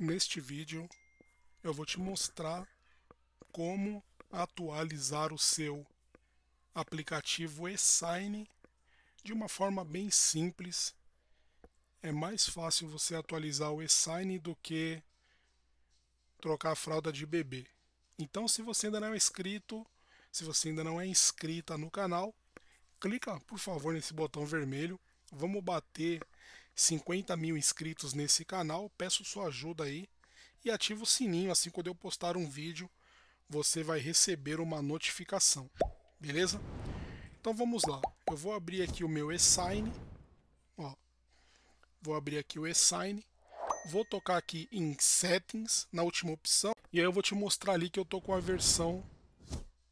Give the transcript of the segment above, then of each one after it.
Neste vídeo eu vou te mostrar como atualizar o seu aplicativo eSign de uma forma bem simples. É mais fácil você atualizar o eSign do que trocar a fralda de bebê. Então se você ainda não é inscrito, se você ainda não é inscrita no canal, clica por favor nesse botão vermelho. Vamos bater 50 mil inscritos nesse canal, peço sua ajuda aí e ativa o sininho, assim quando eu postar um vídeo você vai receber uma notificação, beleza? Então vamos lá, eu vou abrir aqui o meu e-sign, ó, vou abrir aqui o e-sign, vou tocar aqui em settings, na última opção, e aí eu vou te mostrar ali que eu tô com a versão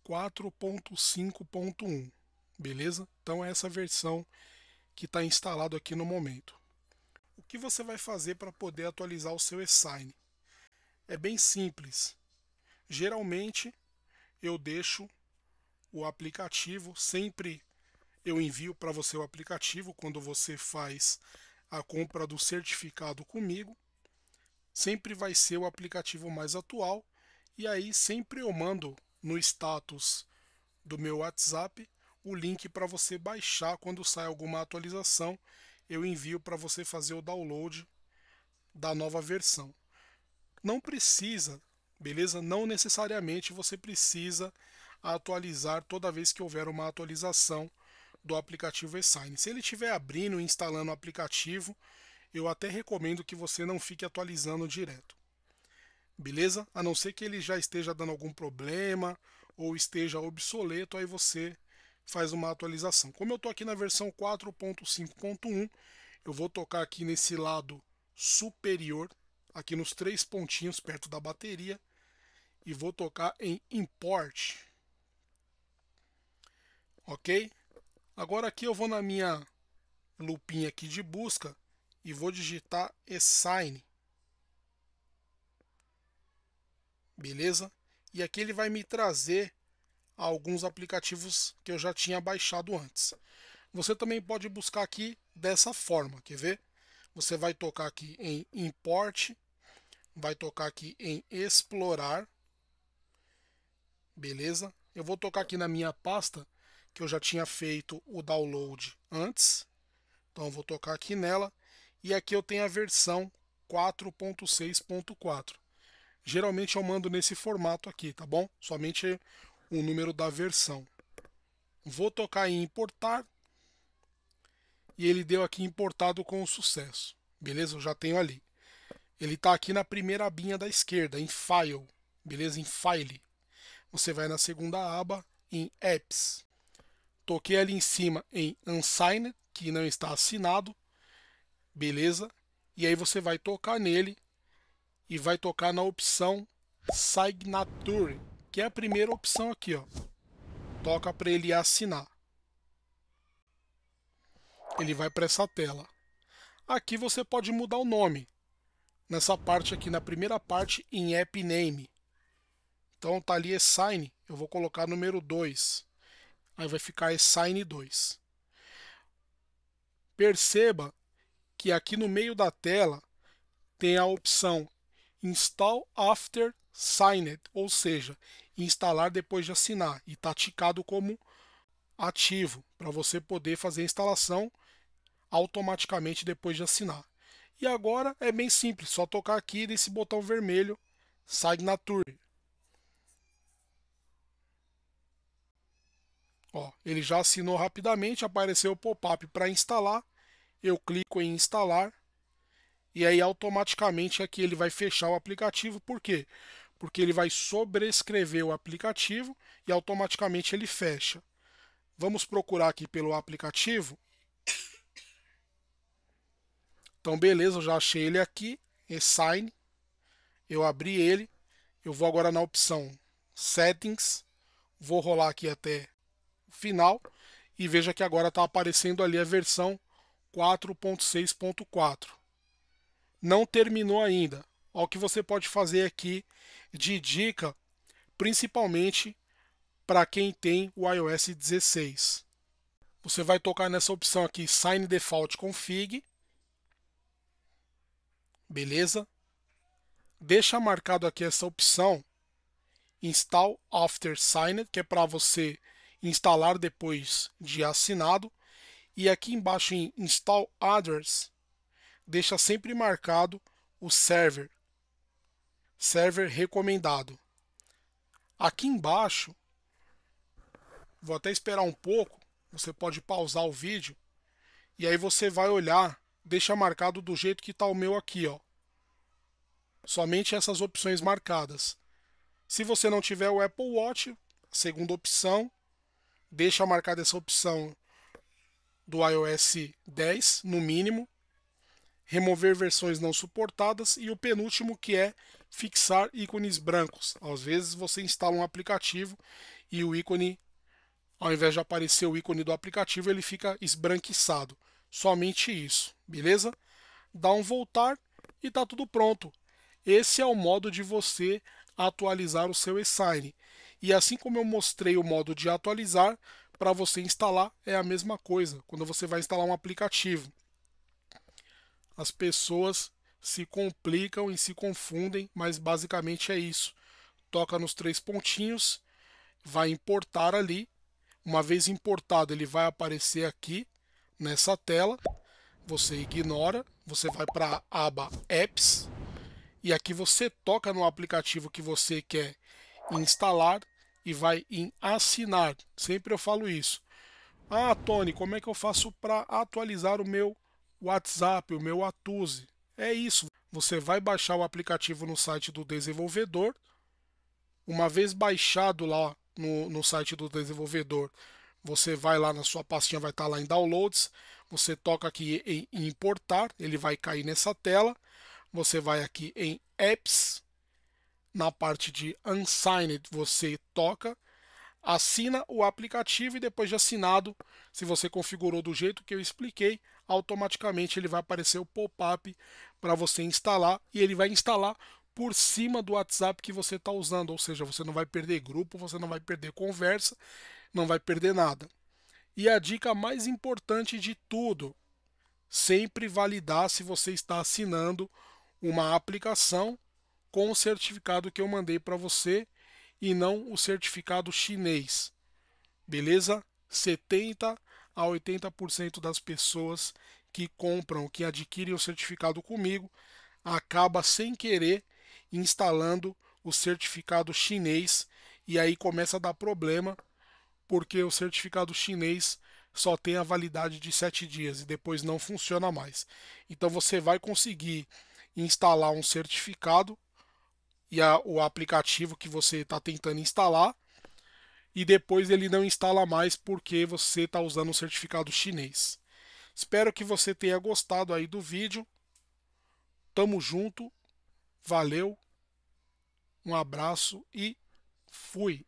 4.5.1, beleza? Então é essa versão que está instalado aqui no momento que você vai fazer para poder atualizar o seu e-sign? É bem simples. Geralmente eu deixo o aplicativo, sempre eu envio para você o aplicativo quando você faz a compra do certificado comigo. Sempre vai ser o aplicativo mais atual e aí sempre eu mando no status do meu WhatsApp o link para você baixar quando sai alguma atualização eu envio para você fazer o download da nova versão. Não precisa, beleza? Não necessariamente você precisa atualizar toda vez que houver uma atualização do aplicativo eSign. Se ele estiver abrindo e instalando o aplicativo, eu até recomendo que você não fique atualizando direto. Beleza? A não ser que ele já esteja dando algum problema ou esteja obsoleto, aí você faz uma atualização. Como eu estou aqui na versão 4.5.1, eu vou tocar aqui nesse lado superior, aqui nos três pontinhos perto da bateria, e vou tocar em Import. Ok? Agora aqui eu vou na minha lupinha aqui de busca e vou digitar Assign. Beleza? E aqui ele vai me trazer a alguns aplicativos que eu já tinha baixado antes. Você também pode buscar aqui dessa forma, quer ver? Você vai tocar aqui em import, vai tocar aqui em explorar, beleza? Eu vou tocar aqui na minha pasta que eu já tinha feito o download antes, então eu vou tocar aqui nela e aqui eu tenho a versão 4.6.4. Geralmente eu mando nesse formato aqui, tá bom? Somente o número da versão. Vou tocar em importar e ele deu aqui importado com sucesso. Beleza? Eu já tenho ali. Ele está aqui na primeira abinha da esquerda, em File. Beleza? Em File. Você vai na segunda aba, em Apps. Toquei ali em cima em Unsigned, que não está assinado. Beleza? E aí você vai tocar nele e vai tocar na opção Signature que é a primeira opção aqui, ó. Toca para ele assinar. Ele vai para essa tela. Aqui você pode mudar o nome. Nessa parte aqui, na primeira parte, em App Name. Então tá ali Assign, eu vou colocar número 2. Aí vai ficar Assign 2. Perceba que aqui no meio da tela tem a opção Install After signed, ou seja, instalar depois de assinar e está ticado como ativo para você poder fazer a instalação automaticamente depois de assinar. E agora é bem simples, só tocar aqui nesse botão vermelho Signature. Ó, ele já assinou rapidamente, apareceu o pop-up para instalar. Eu clico em instalar e aí automaticamente aqui é ele vai fechar o aplicativo, por quê? porque ele vai sobrescrever o aplicativo e automaticamente ele fecha. Vamos procurar aqui pelo aplicativo. Então, beleza, eu já achei ele aqui, Assign. Eu abri ele. Eu vou agora na opção Settings. Vou rolar aqui até o final. E veja que agora está aparecendo ali a versão 4.6.4. Não terminou ainda ao que você pode fazer aqui de dica, principalmente para quem tem o iOS 16. Você vai tocar nessa opção aqui, Sign Default Config. Beleza? Deixa marcado aqui essa opção Install After Signed, que é para você instalar depois de assinado. E aqui embaixo em Install Address, deixa sempre marcado o server, server recomendado. Aqui embaixo, vou até esperar um pouco, você pode pausar o vídeo e aí você vai olhar, deixa marcado do jeito que está o meu aqui, ó. Somente essas opções marcadas. Se você não tiver o Apple Watch, segunda opção, deixa marcada essa opção do iOS 10, no mínimo, remover versões não suportadas e o penúltimo que é fixar ícones brancos. Às vezes você instala um aplicativo e o ícone, ao invés de aparecer o ícone do aplicativo, ele fica esbranquiçado. Somente isso, beleza? Dá um voltar e está tudo pronto. Esse é o modo de você atualizar o seu e-sign. E assim como eu mostrei o modo de atualizar, para você instalar é a mesma coisa. Quando você vai instalar um aplicativo, as pessoas se complicam e se confundem, mas basicamente é isso. Toca nos três pontinhos, vai importar ali. Uma vez importado, ele vai aparecer aqui nessa tela. Você ignora, você vai para a aba Apps e aqui você toca no aplicativo que você quer instalar e vai em assinar. Sempre eu falo isso. Ah, Tony, como é que eu faço para atualizar o meu WhatsApp, o meu Atuse? É isso. Você vai baixar o aplicativo no site do desenvolvedor. Uma vez baixado lá no, no site do desenvolvedor, você vai lá na sua pastinha, vai estar tá lá em downloads. Você toca aqui em importar, ele vai cair nessa tela. Você vai aqui em apps, na parte de unsigned, você toca assina o aplicativo e depois de assinado, se você configurou do jeito que eu expliquei, automaticamente ele vai aparecer o pop-up para você instalar e ele vai instalar por cima do WhatsApp que você está usando, ou seja, você não vai perder grupo, você não vai perder conversa, não vai perder nada. E a dica mais importante de tudo, sempre validar se você está assinando uma aplicação com o certificado que eu mandei para você e não o certificado chinês. Beleza? 70 a 80% das pessoas que compram, que adquirem o certificado comigo, acaba sem querer instalando o certificado chinês e aí começa a dar problema porque o certificado chinês só tem a validade de 7 dias e depois não funciona mais. Então você vai conseguir instalar um certificado e a, o aplicativo que você está tentando instalar e depois ele não instala mais porque você está usando um certificado chinês. Espero que você tenha gostado aí do vídeo. Tamo junto. Valeu. Um abraço e fui.